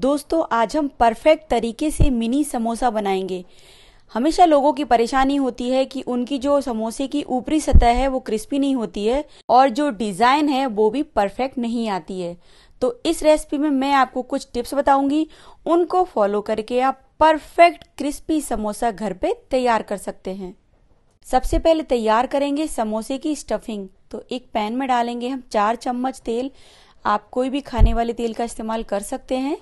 दोस्तों आज हम परफेक्ट तरीके से मिनी समोसा बनाएंगे हमेशा लोगों की परेशानी होती है कि उनकी जो समोसे की ऊपरी सतह है वो क्रिस्पी नहीं होती है और जो डिज़ाइन है वो भी परफेक्ट नहीं आती है तो इस रेसिपी में मैं आपको कुछ टिप्स बताऊंगी उनको फॉलो करके आप परफेक्ट क्रिस्पी समोसा घर पे तैयार कर सकते हैं सबसे पहले तैयार करेंगे समोसे की स्टफिंग तो एक पैन में डालेंगे हम चार चम्मच तेल आप कोई भी खाने वाले तेल का इस्तेमाल कर सकते हैं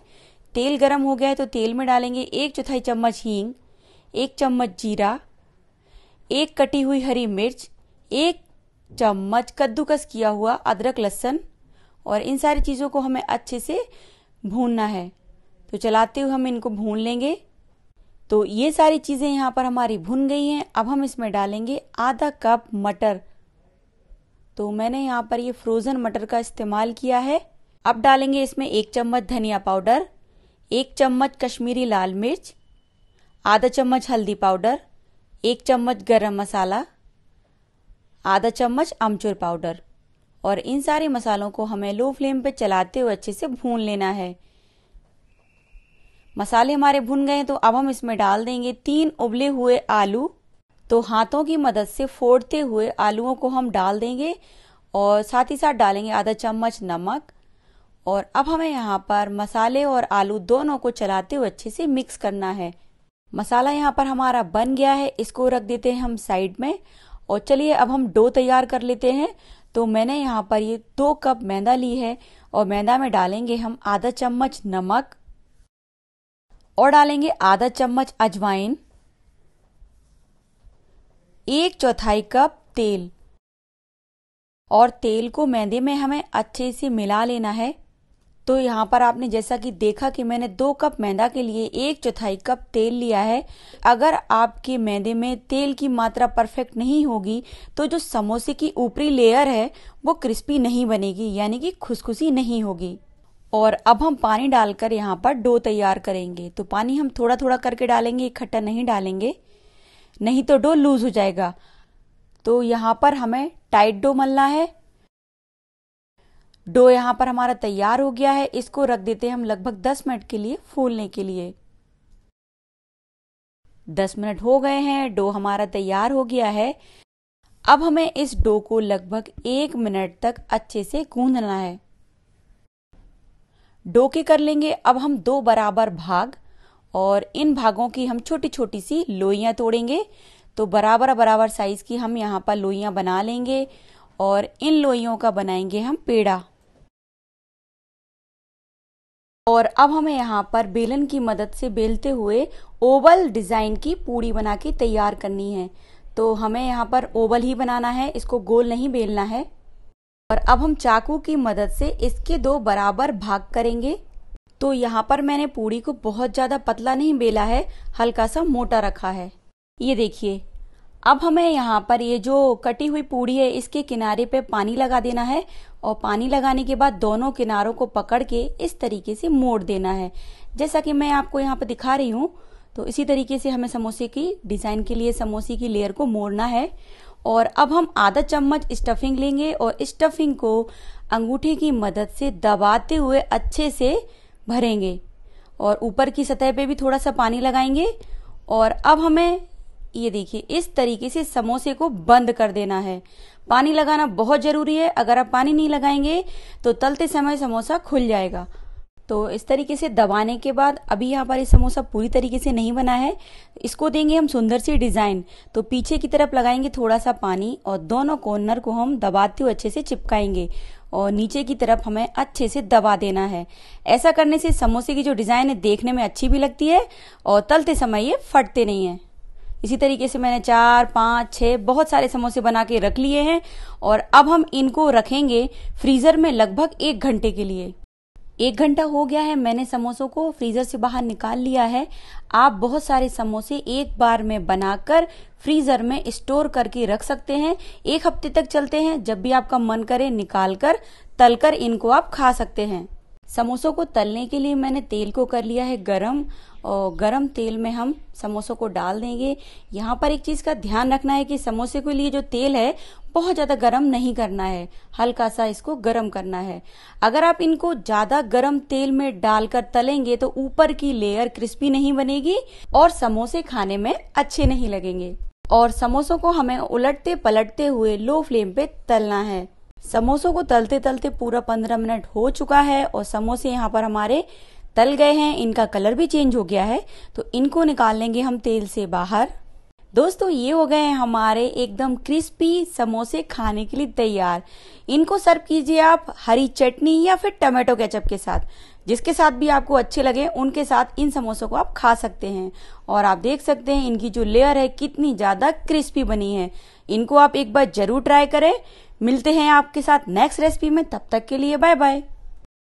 तेल गरम हो गया है तो तेल में डालेंगे एक चौथाई चम्मच हींग एक चम्मच जीरा एक कटी हुई हरी मिर्च एक चम्मच कद्दूकस किया हुआ अदरक लहसन और इन सारी चीज़ों को हमें अच्छे से भूनना है तो चलाते हुए हम इनको भून लेंगे तो ये सारी चीज़ें यहाँ पर हमारी भुन गई हैं अब हम इसमें डालेंगे आधा कप मटर तो मैंने यहाँ पर ये फ्रोज़न मटर का इस्तेमाल किया है अब डालेंगे इसमें एक चम्मच धनिया पाउडर एक चम्मच कश्मीरी लाल मिर्च आधा चम्मच हल्दी पाउडर एक चम्मच गरम मसाला आधा चम्मच अमचूर पाउडर और इन सारे मसालों को हमें लो फ्लेम पे चलाते हुए अच्छे से भून लेना है मसाले हमारे भुन गए तो अब हम इसमें डाल देंगे तीन उबले हुए आलू तो हाथों की मदद से फोड़ते हुए आलूओं को हम डाल देंगे और साथ ही साथ डालेंगे आधा चम्मच नमक और अब हमें यहाँ पर मसाले और आलू दोनों को चलाते हुए अच्छे से मिक्स करना है मसाला यहाँ पर हमारा बन गया है इसको रख देते हैं हम साइड में और चलिए अब हम डो तैयार कर लेते हैं तो मैंने यहाँ पर ये दो कप मैदा ली है और मैदा में डालेंगे हम आधा चम्मच नमक और डालेंगे आधा चम्मच अजवाइन एक चौथाई कप तेल और तेल को मैदे में हमें अच्छे से मिला लेना है तो यहाँ पर आपने जैसा कि देखा कि मैंने दो कप मैदा के लिए एक चौथाई कप तेल लिया है अगर आपके मैदे में तेल की मात्रा परफेक्ट नहीं होगी तो जो समोसे की ऊपरी लेयर है वो क्रिस्पी नहीं बनेगी यानी कि खुशखुशी नहीं होगी और अब हम पानी डालकर यहाँ पर डो तैयार करेंगे तो पानी हम थोड़ा थोड़ा करके डालेंगे इकट्ठा नहीं डालेंगे नहीं तो डो लूज हो जाएगा तो यहां पर हमें टाइट डो मलना है डो यहां पर हमारा तैयार हो गया है इसको रख देते हैं हम लगभग 10 मिनट के लिए फूलने के लिए 10 मिनट हो गए हैं डो हमारा तैयार हो गया है अब हमें इस डो को लगभग एक मिनट तक अच्छे से गूंदना है डो के कर लेंगे अब हम दो बराबर भाग और इन भागों की हम छोटी छोटी सी लोइयाँ तोड़ेंगे तो बराबर बराबर साइज की हम यहाँ पर लोइयाँ बना लेंगे और इन लोइयों का बनाएंगे हम पेड़ा और अब हमें यहाँ पर बेलन की मदद से बेलते हुए ओवल डिज़ाइन की पूड़ी बना के तैयार करनी है तो हमें यहाँ पर ओवल ही बनाना है इसको गोल नहीं बेलना है और अब हम चाकू की मदद से इसके दो बराबर भाग करेंगे तो यहाँ पर मैंने पूड़ी को बहुत ज़्यादा पतला नहीं बेला है हल्का सा मोटा रखा है ये देखिए अब हमें यहाँ पर ये जो कटी हुई पूड़ी है इसके किनारे पे पानी लगा देना है और पानी लगाने के बाद दोनों किनारों को पकड़ के इस तरीके से मोड़ देना है जैसा कि मैं आपको यहाँ पर दिखा रही हूँ तो इसी तरीके से हमें समोसे की डिज़ाइन के लिए समोसे की लेयर को मोड़ना है और अब हम आधा चम्मच स्टफिंग लेंगे और स्टफिंग को अंगूठे की मदद से दबाते हुए अच्छे से भरेंगे और ऊपर की सतह पे भी थोड़ा सा पानी लगाएंगे और अब हमें ये देखिए इस तरीके से समोसे को बंद कर देना है पानी लगाना बहुत ज़रूरी है अगर आप पानी नहीं लगाएंगे तो तलते समय समोसा खुल जाएगा तो इस तरीके से दबाने के बाद अभी यहाँ पर ये समोसा पूरी तरीके से नहीं बना है इसको देंगे हम सुंदर सी डिज़ाइन तो पीछे की तरफ लगाएंगे थोड़ा सा पानी और दोनों कॉर्नर को हम दबाते हुए अच्छे से चिपकाएंगे और नीचे की तरफ हमें अच्छे से दबा देना है ऐसा करने से समोसे की जो डिज़ाइन है देखने में अच्छी भी लगती है और तलते समय ये फटते नहीं है इसी तरीके से मैंने चार पांच छह बहुत सारे समोसे बना के रख लिए हैं और अब हम इनको रखेंगे फ्रीज़र में लगभग एक घंटे के लिए एक घंटा हो गया है मैंने समोसों को फ्रीज़र से बाहर निकाल लिया है आप बहुत सारे समोसे एक बार में बनाकर फ्रीज़र में स्टोर करके रख सकते हैं एक हफ्ते तक चलते हैं जब भी आपका मन करे निकाल कर तलकर इनको आप खा सकते हैं समोसों को तलने के लिए मैंने तेल को कर लिया है गरम और गरम तेल में हम समोसों को डाल देंगे यहाँ पर एक चीज़ का ध्यान रखना है कि समोसे के लिए जो तेल है बहुत ज़्यादा गरम नहीं करना है हल्का सा इसको गरम करना है अगर आप इनको ज़्यादा गरम तेल में डालकर तलेंगे तो ऊपर की लेयर क्रिस्पी नहीं बनेगी और समोसे खाने में अच्छे नहीं लगेंगे और समोसों को हमें उलटते पलटते हुए लो फ्लेम पे तलना है समोसों को तलते तलते पूरा पंद्रह मिनट हो चुका है और समोसे यहाँ पर हमारे तल गए हैं इनका कलर भी चेंज हो गया है तो इनको निकाल लेंगे हम तेल से बाहर दोस्तों ये हो गए हैं हमारे एकदम क्रिस्पी समोसे खाने के लिए तैयार इनको सर्व कीजिए आप हरी चटनी या फिर टमाटो केचप के साथ जिसके साथ भी आपको अच्छे लगे उनके साथ इन समोसों को आप खा सकते हैं और आप देख सकते हैं इनकी जो लेयर है कितनी ज़्यादा क्रिस्पी बनी है इनको आप एक बार ज़रूर ट्राई करें मिलते हैं आपके साथ नेक्स्ट रेसिपी में तब तक के लिए बाय बाय